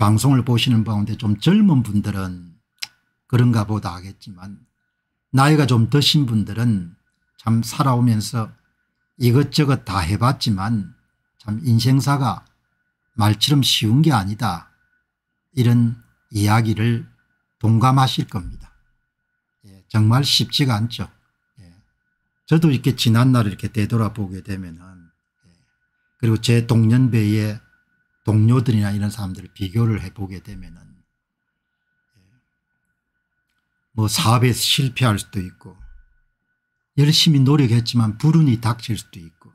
방송을 보시는 가운데 좀 젊은 분들은 그런가 보다 하겠지만 나이가 좀 드신 분들은 참 살아오면서 이것저것 다 해봤지만 참 인생사가 말처럼 쉬운 게 아니다 이런 이야기를 동감하실 겁니다. 예, 정말 쉽지가 않죠. 예. 저도 이렇게 지난 날을 이렇게 되돌아보게 되면은 예. 그리고 제 동년배의 동료들이나 이런 사람들을 비교를 해보게 되면은 예, 뭐 사업에서 실패할 수도 있고 열심히 노력했지만 불운이 닥칠 수도 있고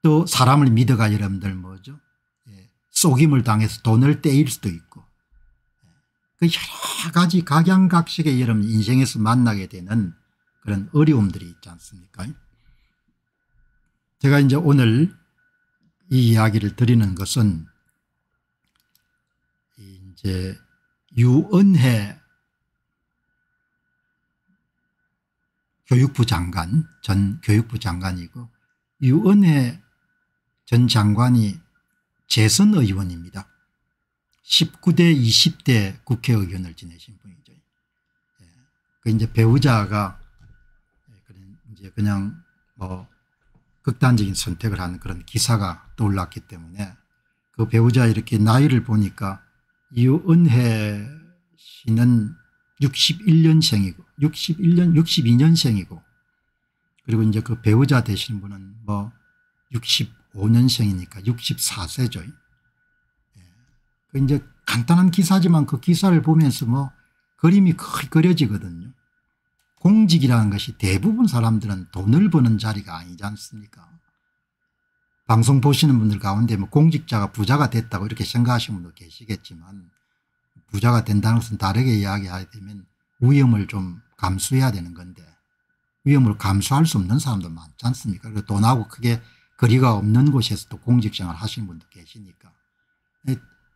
또 사람을 믿어가 여러분들 뭐죠 예. 속임을 당해서 돈을 떼일 수도 있고 예, 그 여러 가지 각양각색의 여러분 인생에서 만나게 되는 그런 어려움들이 있지 않습니까 제가 이제 오늘 이 이야기를 드리는 것은 이제 유은혜 교육부 장관 전 교육부 장관이고 유은혜 전 장관이 재선 의원입니다. 19대 20대 국회의원을 지내신 분이죠. 예. 그 이제 배우자가 이제 그냥 뭐 극단적인 선택을 한 그런 기사가 떠올랐기 때문에 그 배우자 이렇게 나이를 보니까 이은혜 씨는 61년생이고 61년 62년생이고 그리고 이제 그 배우자 되신 분은 뭐 65년생이니까 64세죠. 예. 그 이제 간단한 기사지만 그 기사를 보면서 뭐 그림이 거의 그려지거든요. 공직이라는 것이 대부분 사람들은 돈을 버는 자리가 아니지 않습니까 방송 보시는 분들 가운데 뭐 공직자가 부자가 됐다고 이렇게 생각하시는 분도 계시겠지만 부자가 된다는 것은 다르게 이야기하면 위험을 좀 감수해야 되는 건데 위험을 감수할 수 없는 사람들 많지 않습니까 그리고 돈하고 크게 거리가 없는 곳에서도 공직생활 하시는 분도 계시니까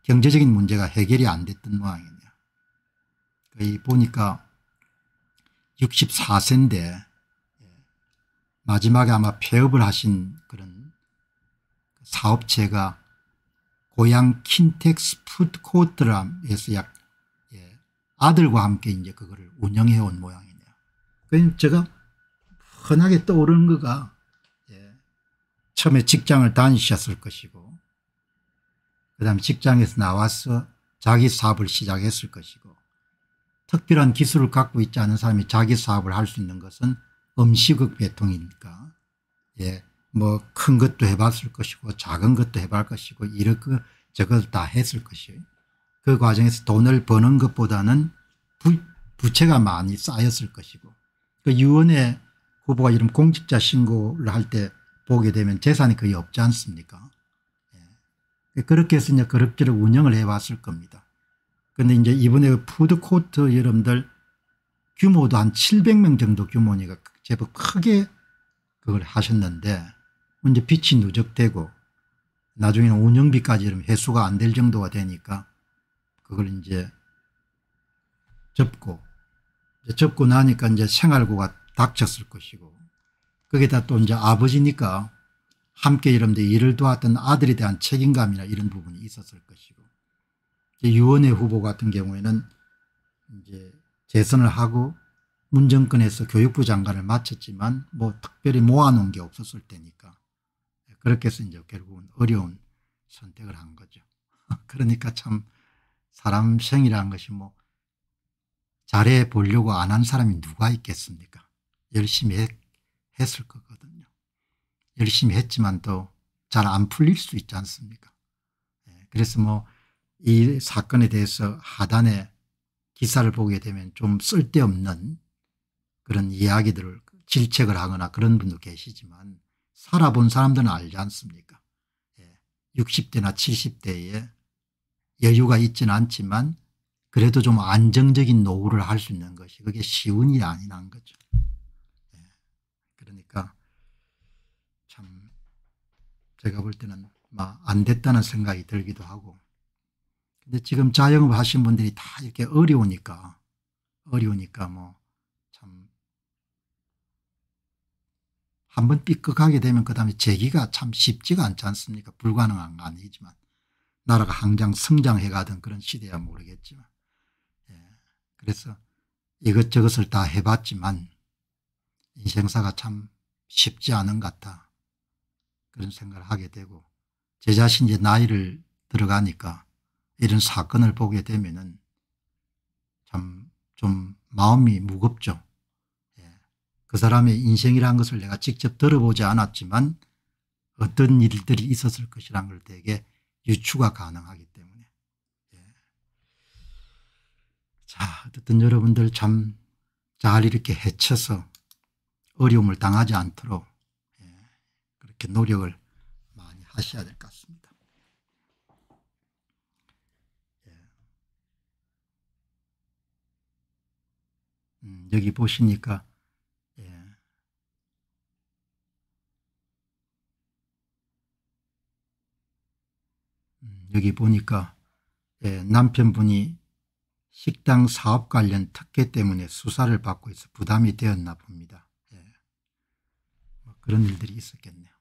경제적인 문제가 해결이 안 됐던 모양이네요. 거의 보니까 64세인데 마지막에 아마 폐업을 하신 그런 사업체가 고향 킨텍스 푸드코트라에서 약 예, 아들과 함께 이제 그거를 운영해 온 모양이네요. 그러니 제가 흔하게 떠오르는 거가 예, 처음에 직장을 다니셨을 것이고 그다음 직장에서 나와서 자기 사업을 시작했을 것이고 특별한 기술을 갖고 있지 않은 사람이 자기 사업을 할 수 있는 것은 음식의 배통이니까 예, 뭐큰 것도 해봤을 것이고 작은 것도 해볼 것이고 이렇게 저걸 다 했을 것이에요. 그 과정에서 돈을 버는 것보다는 부, 채가 많이 쌓였을 것이고 그 유언의 후보가 이런 공직자 신고를 할 때 보게 되면 재산이 거의 없지 않습니까 예. 그렇게 해서 이제 그룹지를 운영을 해왔을 겁니다. 근데 이제 이번에 그 푸드코트 여러분들 규모도 한 700명 정도 규모니까 제법 크게 그걸 하셨는데 이제 빛이 누적되고 나중에는 운영비까지 이러면 회수가 안 될 정도가 되니까 그걸 이제 접고 이제 접고 나니까 이제 생활고가 닥쳤을 것이고 거기다 또 이제 아버지니까 함께 여러분들 일을 도왔던 아들에 대한 책임감이나 이런 부분이 있었을 것이고 유원회 후보 같은 경우에는 이제 재선을 하고 문정권에서 교육부 장관을 마쳤지만 뭐 특별히 모아놓은 게 없었을 때니까 그렇게 해서 이제 결국은 어려운 선택을 한 거죠. 그러니까 참 사람 생이라는 것이 뭐 잘해 보려고 안 한 사람이 누가 있겠습니까? 열심히 했, 했을 거거든요. 열심히 했지만 또 잘 안 풀릴 수 있지 않습니까? 예, 그래서 뭐이 사건에 대해서 하단에 기사를 보게 되면 좀 쓸데없는 그런 이야기들을 질책을 하거나 그런 분도 계시지만 살아본 사람들은 알지 않습니까 60대나 예, 70대에 여유가 있지는 않지만 그래도 좀 안정적인 노후를 할 수 있는 것이 그게 쉬운 일이 아니란 거죠. 예, 그러니까 참 제가 볼 때는 안 됐다는 생각이 들기도 하고 근데 지금 자영업 하신 분들이 다 이렇게 어려우니까 어려우니까 뭐 참한번삐끗하게 되면 그다음에 재기가 참 쉽지가 않지 않습니까? 불가능한 건 아니지만 나라가 항상 성장해 가던 그런 시대야 모르겠지만 예. 그래서 이것저것을 다 해봤지만 인생사가 참 쉽지 않은 것 같아 그런 생각을 하게 되고 제 자신 이제 나이를 들어가니까 이런 사건을 보게 되면참 좀 마음이 무겁죠. 예. 그 사람의 인생이라는 것을 내가 직접 들어보지 않았지만 어떤 일들이 있었을 것이라는 걸 되게 유추가 가능하기 때문에. 예. 자, 어쨌든 여러분들 참 잘 이렇게 해쳐서 어려움을 당하지 않도록 예. 그렇게 노력을 많이 하셔야 될 것 같습니다. 음, 여기 보시니까 예. 음, 여기 보니까 예, 남편분이 식당 사업 관련 특혜 때문에 수사를 받고 있어 부담이 되었나 봅니다. 예. 뭐 그런 일들이 있었겠네요.